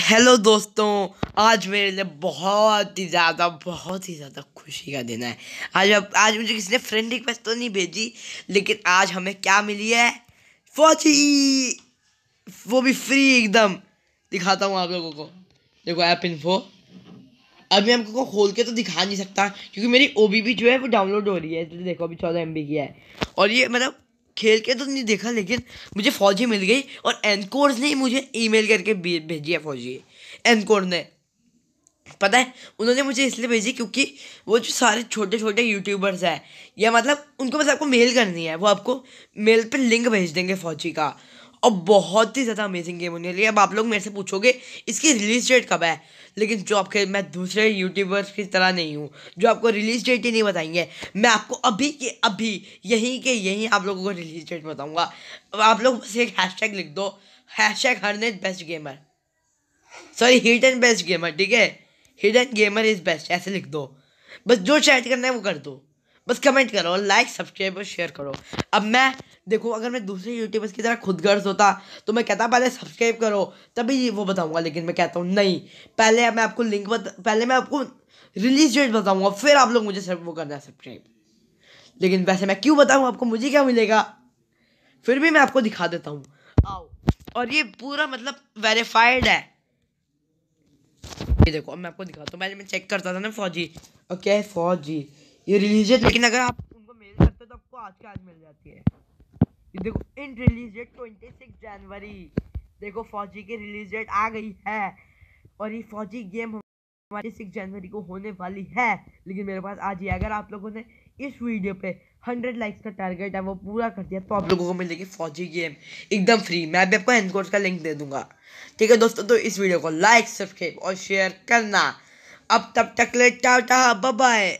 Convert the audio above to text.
hello दोस्तों आज मेरे लिए बहुत ही ज़्यादा बहुत ही ज़्यादा खुशी का दिन है आज अब आज मुझे किसी ने फ्रेंड रिक्वेस्ट तो नहीं भेजी लेकिन आज हमें क्या मिली है फौजी वो भी फ्री एकदम दिखाता हूँ आप लोगों को देखो ऐप इन्फो अभी हमको को खोल के तो दिखा नहीं सकता क्योंकि मेरी ओ जो है वो डाउनलोड हो रही है तो देखो अभी चौदह एम की है और ये मतलब खेल के तो नहीं देखा लेकिन मुझे फौजी मिल गई और एनकोर्स ने ही मुझे ईमेल करके भेजी है फौजी एनकोर ने पता है उन्होंने मुझे इसलिए भेजी क्योंकि वो जो सारे छोटे छोटे यूट्यूबर्स हैं या मतलब उनको बस आपको मेल करनी है वो आपको मेल पर लिंक भेज देंगे फौजी का और बहुत ही ज़्यादा अमेजिंग गेम होने लगी अब आप लोग मेरे से पूछोगे इसकी रिलीज डेट कब है लेकिन जो आपके मैं दूसरे यूट्यूबर्स की तरह नहीं हूँ जो आपको रिलीज डेट ही नहीं बताएंगे मैं आपको अभी के अभी यहीं के यहीं आप लोगों को रिलीज डेट बताऊँगा आप लोग बस एक टैग लिख दो हैश टैग हरनेट best gamer sorry hit and best gamer ठीक है hit and gamer is best ऐसे लिख दो बस जो चैट करना है वो कर दो बस कमेंट करो लाइक सब्सक्राइब और शेयर करो अब मैं देखो अगर मैं दूसरे यूट्यूबर्स की तरह खुद गर्ज होता तो मैं कहता पहले सब्सक्राइब करो तभी वो बताऊंगा लेकिन मैं कहता हूँ नहीं पहले मैं आपको लिंक बता पहले मैं आपको रिलीज डेट बताऊंगा फिर आप लोग मुझे वो करना सब्सक्राइब लेकिन वैसे मैं क्यों बताऊँ आपको मुझे क्या मिलेगा फिर भी मैं आपको दिखा देता हूँ आओ और ये पूरा मतलब वेरीफाइड है ये देखो अब मैं आपको दिखाता हूँ पहले मैं चेक करता था ना फौजी ओके फौजी ये रिलीजियस लेकिन अगर आप उनको मेल करते हो तो आपको आज के आज मिल जाती है ये देखो in release date twenty six जनवरी देखो फौजी की रिलीज डेट आ गई है और ये फौजी गेम हमारी सिक्स जनवरी को होने वाली है लेकिन मेरे पास आज ही अगर आप लोगों ने इस वीडियो पे हंड्रेड लाइक्स का टारगेट है वो पूरा कर दिया तो आप लोगों को मिलेगी फौजी गेम एकदम फ्री मैं भी आपको कोर्स का लिंक दे दूंगा ठीक है दोस्तों तो इस वीडियो को लाइक सब्सक्राइब और शेयर करना अब तब तक ले टाटा बाय